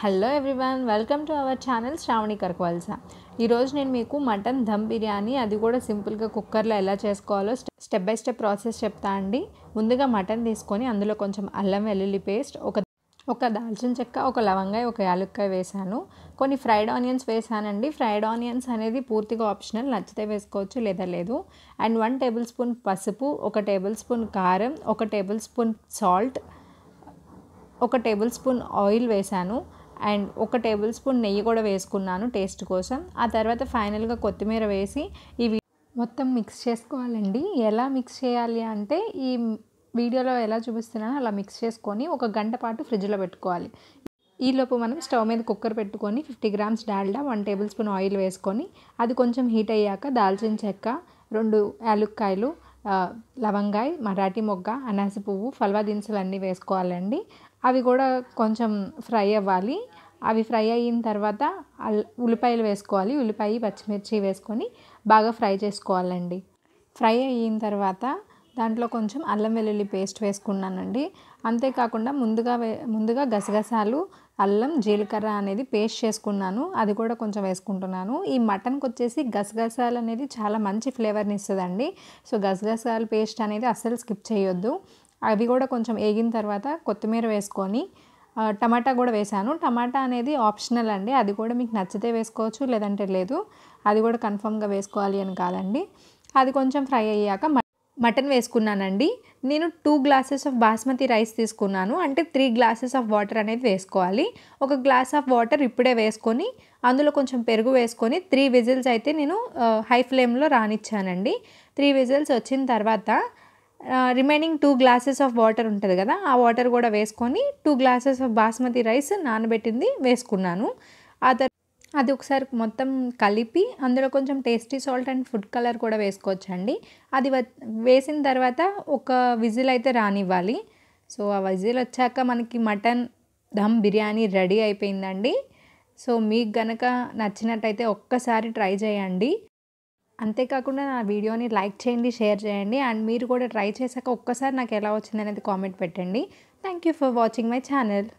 hello everyone welcome to our channel Sravani కరకవాల్స ఈరోజు నేను మీకు మటన్ ధమ్ బిర్యానీ అది కూడా సింపుల్గా కుక్కర్లో ఎలా చేసుకోవాలో స్టెప్ బై స్టెప్ ప్రాసెస్ చెప్తా అండి ముందుగా మటన్ తీసుకొని అందులో కొంచెం అల్లం వెల్లుల్లి పేస్ట్ ఒక ఒక దాల్చిన చెక్క ఒక లవంగాయ ఒక యాలుక్కాయ వేశాను కొన్ని ఫ్రైడ్ ఆనియన్స్ వేశానండి ఫ్రైడ్ ఆనియన్స్ అనేది పూర్తిగా ఆప్షనల్ నచ్చితే వేసుకోవచ్చు లేదా లేదు అండ్ వన్ టేబుల్ స్పూన్ పసుపు ఒక టేబుల్ స్పూన్ కారం ఒక టేబుల్ స్పూన్ సాల్ట్ ఒక టేబుల్ స్పూన్ ఆయిల్ వేశాను అండ్ ఒక టేబుల్ స్పూన్ నెయ్యి కూడా వేసుకున్నాను టేస్ట్ కోసం ఆ తర్వాత ఫైనల్గా కొత్తిమీర వేసి ఇవి మొత్తం మిక్స్ చేసుకోవాలండి ఎలా మిక్స్ చేయాలి అంటే ఈ వీడియోలో ఎలా చూపిస్తున్నానో అలా మిక్స్ చేసుకొని ఒక గంట పాటు ఫ్రిడ్జ్లో పెట్టుకోవాలి ఈలోపు మనం స్టవ్ మీద కుక్కర్ పెట్టుకొని fifty grams Dalda one table spoon oil వేసుకొని అది కొంచెం హీట్ అయ్యాక దాల్చిన చెక్క రెండు యాలుక్కాయలు లవంగాయ్ మరాఠీ మొగ్గ అనాసి పువ్వు ఫల్వా దినుసులు అన్నీ వేసుకోవాలండి అవి కూడా కొంచెం ఫ్రై అవ్వాలి అవి ఫ్రై అయిన తర్వాత ఉల్లిపాయలు వేసుకోవాలి ఉల్లిపాయ పచ్చిమిర్చి వేసుకొని బాగా ఫ్రై చేసుకోవాలండి ఫ్రై అయిన తర్వాత దాంట్లో కొంచెం అల్లం వెల్లుల్లి పేస్ట్ వేసుకున్నానండి అంతేకాకుండా ముందుగా ముందుగా గసగసాలు అల్లం జీలకర్ర అనేది పేస్ట్ చేసుకున్నాను అది కూడా కొంచెం వేసుకుంటున్నాను ఈ మటన్కి వచ్చేసి గసగసాలు అనేది చాలా మంచి ఫ్లేవర్ని ఇస్తుందండి సో గసగసాలు పేస్ట్ అనేది అస్సలు స్కిప్ చేయొద్దు అవి కూడా కొంచెం ఏగిన తర్వాత కొత్తిమీర వేసుకొని టమాటా కూడా వేశాను టమాటా అనేది ఆప్షనల్ అండి అది కూడా మీకు నచ్చితే వేసుకోవచ్చు లేదంటే లేదు అది కూడా కన్ఫర్మ్గా వేసుకోవాలి అని కాదండి అది కొంచెం ఫ్రై అయ్యాక మటన్ వేసుకున్నానండి నేను two glasses of basmati rice తీసుకున్నాను అంటే త్రీ గ్లాసెస్ ఆఫ్ వాటర్ అనేది వేసుకోవాలి ఒక గ్లాస్ ఆఫ్ వాటర్ ఇప్పుడే వేసుకొని అందులో కొంచెం పెరుగు వేసుకొని త్రీ విజిల్స్ అయితే నేను హై ఫ్లేమ్లో రానిచ్చానండి త్రీ విజిల్స్ వచ్చిన తర్వాత remaining two glasses of water ఉంటుంది కదా ఆ వాటర్ కూడా వేసుకొని two glasses of basmati rice నానబెట్టింది వేసుకున్నాను ఆ తర్వాత అది ఒకసారి మొత్తం కలిపి అందులో కొంచెం tasty salt and food colour కూడా వేసుకోవచ్చండి అది వేసిన తర్వాత ఒక విజిల్ అయితే రానివ్వాలి సో ఆ విజిల్ వచ్చాక మనకి మటన్ దమ్ బిర్యానీ రెడీ అయిపోయిందండి సో మీకు గనక నచ్చినట్టయితే ఒక్కసారి ట్రై చేయండి అంతేకాకుండా నా వీడియోని లైక్ చేయండి షేర్ చేయండి అండ్ మీరు కూడా ట్రై చేశాక ఒక్కసారి నాకు ఎలా వచ్చింది అనేది కామెంట్ పెట్టండి thank you for watching my channel